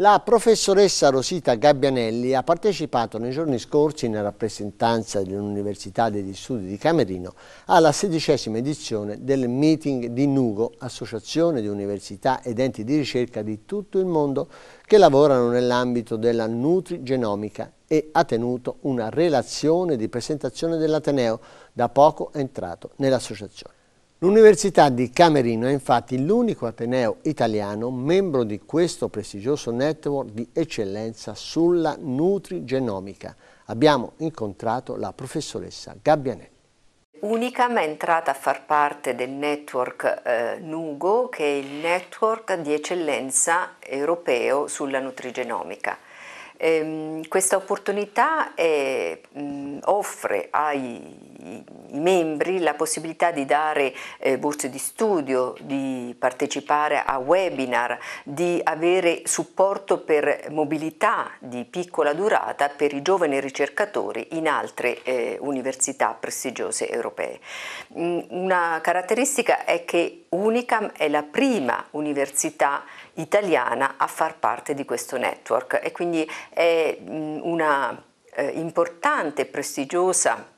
La professoressa Rosita Gabbianelli ha partecipato nei giorni scorsi, in rappresentanza dell'Università degli Studi di Camerino, alla sedicesima edizione del meeting di Nugo, associazione di università ed enti di ricerca di tutto il mondo che lavorano nell'ambito della nutrigenomica e ha tenuto una relazione di presentazione dell'Ateneo, da poco entrato nell'associazione. L'Università di Camerino è infatti l'unico Ateneo italiano membro di questo prestigioso network di eccellenza sulla nutrigenomica. Abbiamo incontrato la professoressa Gabbianelli. Unicam è entrata a far parte del network eh, NUGO, che è il network di eccellenza europeo sulla nutrigenomica. Ehm, questa opportunità è, mh, mm, offre ai membri la possibilità di dare eh, borse di studio, di partecipare a webinar, di avere supporto per mobilità di piccola durata per i giovani ricercatori in altre eh, università prestigiose europee. Mm, una caratteristica è che Unicam è la prima università italiana a far parte di questo network e quindi è mm, una eh, importante e prestigiosa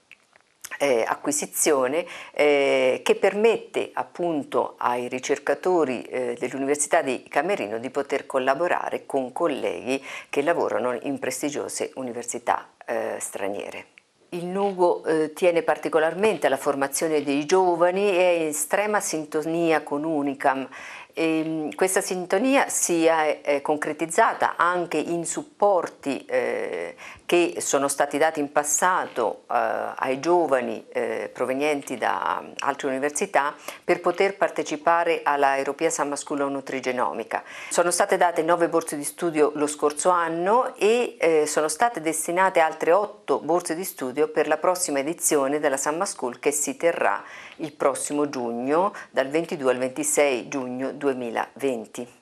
eh, acquisizione eh, che permette appunto ai ricercatori eh, dell'Università di Camerino di poter collaborare con colleghi che lavorano in prestigiose università eh, straniere. Il Nugo eh, tiene particolarmente alla formazione dei giovani e è in estrema sintonia con Unicam Ehm, questa sintonia si è eh, concretizzata anche in supporti eh, che sono stati dati in passato eh, ai giovani provenienti da altre università per poter partecipare alla European Summer School Masculo Nutrigenomica. Sono state date nove borse di studio lo scorso anno e sono state destinate altre otto borse di studio per la prossima edizione della Summer School che si terrà il prossimo giugno, dal 22 al 26 giugno 2020. 2020.